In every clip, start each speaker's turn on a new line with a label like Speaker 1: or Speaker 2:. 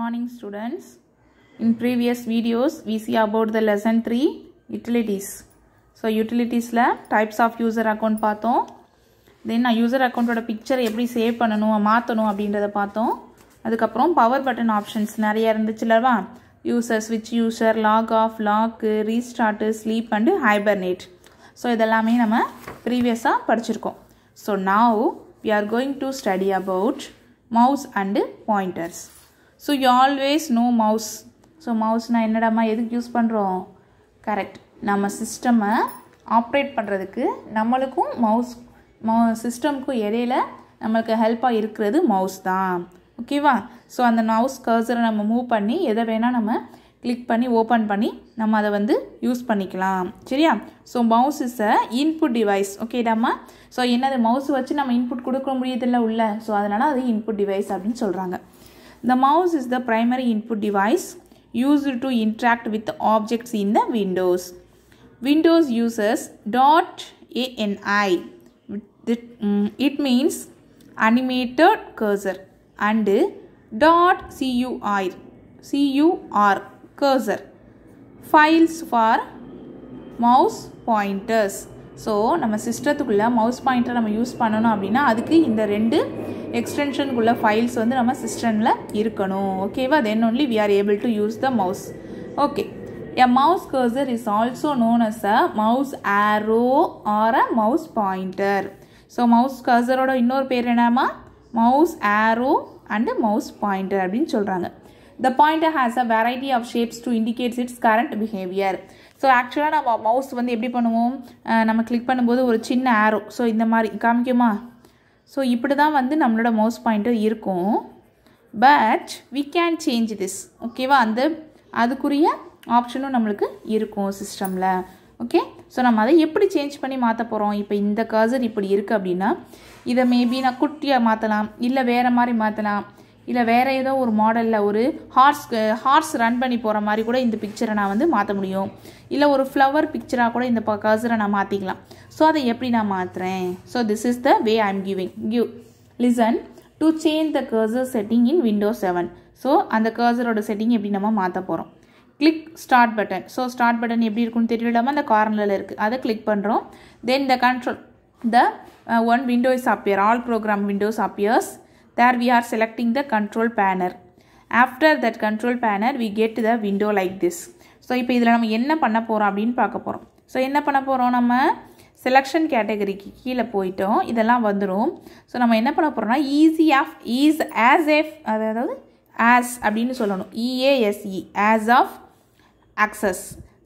Speaker 1: morning students. In previous videos we see about the lesson three utilities. So யூட்டிலிட்டிஸில் types of user account பார்த்தோம். Then user அக்கௌண்ட்டோட picture எப்படி save பண்ணணும் மாற்றணும் அப்படின்றத பார்த்தோம். அதுக்கப்புறம் power button options நிறைய இருந்துச்சுலவா யூசர் ஸ்விட்ச் user log off log restart sleep and hibernate so இதெல்லாமே நம்ம ப்ரீவியஸாக படிச்சிருக்கோம் so now we are going to study about mouse and pointers so you always know mouse so மவுஸ்னால் என்னடாம்மா எதுக்கு யூஸ் பண்ணுறோம் கரெக்ட் நம்ம சிஸ்டம்மை ஆப்ரேட் பண்ணுறதுக்கு நம்மளுக்கும் மவுஸ் மவு சிஸ்டம்க்கும் இடையில நம்மளுக்கு ஹெல்ப்பாக இருக்கிறது மவுஸ் தான் ஓகேவா ஸோ அந்த மவுஸ் கர்சரை நம்ம மூவ் பண்ணி எதை வேணால் நம்ம கிளிக் பண்ணி ஓப்பன் பண்ணி நம்ம அதை வந்து யூஸ் பண்ணிக்கலாம் சரியா so mouse is a input device ஓகேடாமா ஸோ என்னது மவுஸ் வச்சு நம்ம இன்புட் கொடுக்க முடியதில்ல உள்ள ஸோ அதனால் அது இன்புட் டிவைஸ் அப்படின்னு சொல்கிறாங்க The mouse is the primary input device used to interact with the objects in the Windows. Windows uses .ani. It means animated cursor and dot .cur, CUR cursor files for mouse pointers so நம்ம சிஸ்டத்துக்குள்ளே mouse pointer நம்ம use பண்ணணும் அப்படின்னா அதுக்கு இந்த ரெண்டு எக்ஸ்டென்ஷனுக்குள்ள files வந்து நம்ம சிஸ்டமில் இருக்கணும் ஓகேவா then only we are able to use the mouse okay a mouse cursor is also known as a mouse arrow or a mouse pointer so mouse கர்சரோட இன்னொரு பேர் என்னம்மா mouse arrow and mouse pointer அப்படின்னு சொல்கிறாங்க the pointer has a variety of shapes to indicates its current behaviour so ஆக்சுவலாக நம்ம mouse வந்து எப்படி பண்ணுவோம் நம்ம கிளிக் பண்ணும்போது ஒரு சின்ன ஆரோ ஸோ இந்த மாதிரி காமிக்குமா ஸோ இப்படி தான் வந்து நம்மளோட மவுஸ் பாயிண்டர் இருக்கும் but we can change this ஓகேவா அந்த அதுக்குரிய ஆப்ஷனும் நம்மளுக்கு இருக்கும் சிஸ்டமில் ஓகே ஸோ நம்ம அதை எப்படி சேஞ்ச் பண்ணி மாற்ற போகிறோம் இப்போ இந்த கர்சர் இப்படி இருக்குது அப்படின்னா இதை மேபி நான் குட்டியாக மாற்றலாம் இல்லை வேறு மாதிரி மாற்றலாம் இல்லை வேறு ஏதோ ஒரு மாடலில் ஒரு ஹார்ஸ் ஹார்ஸ் ரன் பண்ணி போகிற மாதிரி கூட இந்த பிக்சரை நான் வந்து மாற்ற முடியும் இல்லை ஒரு ஃப்ளவர் பிக்சராக கூட இந்த கர்சரை நான் மாற்றிக்கலாம் ஸோ அதை எப்படி நான் மாற்றுறேன் so this is the way I am giving give listen to change the cursor setting in window seven so அந்த கர்சரோட செட்டிங் எப்படி நம்ம மாற்ற போகிறோம் click start button so start button எப்படி இருக்குன்னு தெரியலாமல் அந்த கார்னரில் இருக்குது அதை கிளிக் பண்ணுறோம் then the control the one windows appear all program windows appears there we are selecting the control panel after that control panel we get the window like this so இப்போ இதில் நம்ம என்ன பண்ண போகிறோம் அப்படின்னு பார்க்க போகிறோம் ஸோ என்ன பண்ண போகிறோம் நம்ம செலெக்ஷன் கேட்டகரிக்கு கீழே போயிட்டோம் இதெல்லாம் வந்துடும் ஸோ நம்ம என்ன பண்ண போகிறோம்னா easy of ease as F அதாவது ஆஸ் அப்படின்னு சொல்லணும் E A S E as of access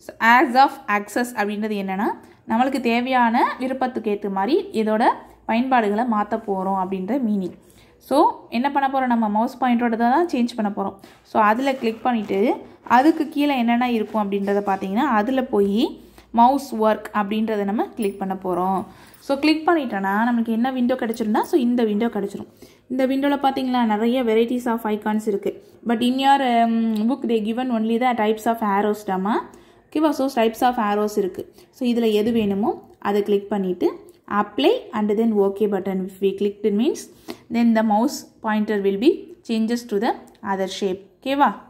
Speaker 1: so as of access அப்படின்றது என்னென்னா நம்மளுக்கு தேவையான விருப்பத்துக்கு ஏற்ற மாதிரி இதோட பயன்பாடுகளை மாற்ற போகிறோம் அப்படின்ற மீனிங் ஸோ என்ன பண்ண போகிறோம் நம்ம மவுஸ் பாயிண்டோட தான் சேஞ்ச் பண்ண போகிறோம் ஸோ அதில் கிளிக் பண்ணிவிட்டு அதுக்கு கீழே என்னென்ன இருக்கும் அப்படின்றத பார்த்தீங்கன்னா அதில் போய் மவுஸ் ஒர்க் அப்படின்றத நம்ம கிளிக் பண்ண போகிறோம் ஸோ கிளிக் பண்ணிட்டோன்னா நமக்கு என்ன விண்டோ கிடச்சிருந்தா ஸோ இந்த விண்டோ கிடச்சிரும் இந்த விண்டோவில் பார்த்தீங்களா நிறைய வெரைட்டிஸ் ஆஃப் ஐகான்ஸ் இருக்குது but in your book they given only the types of arrows டாமா கிவா ஸோ டைப்ஸ் ஆஃப் ஆரோஸ் இருக்குது ஸோ இதில் எது வேணுமோ அதை கிளிக் பண்ணிவிட்டு apply and then okay button if we click means then the mouse pointer will be changes to the other shape. Okay,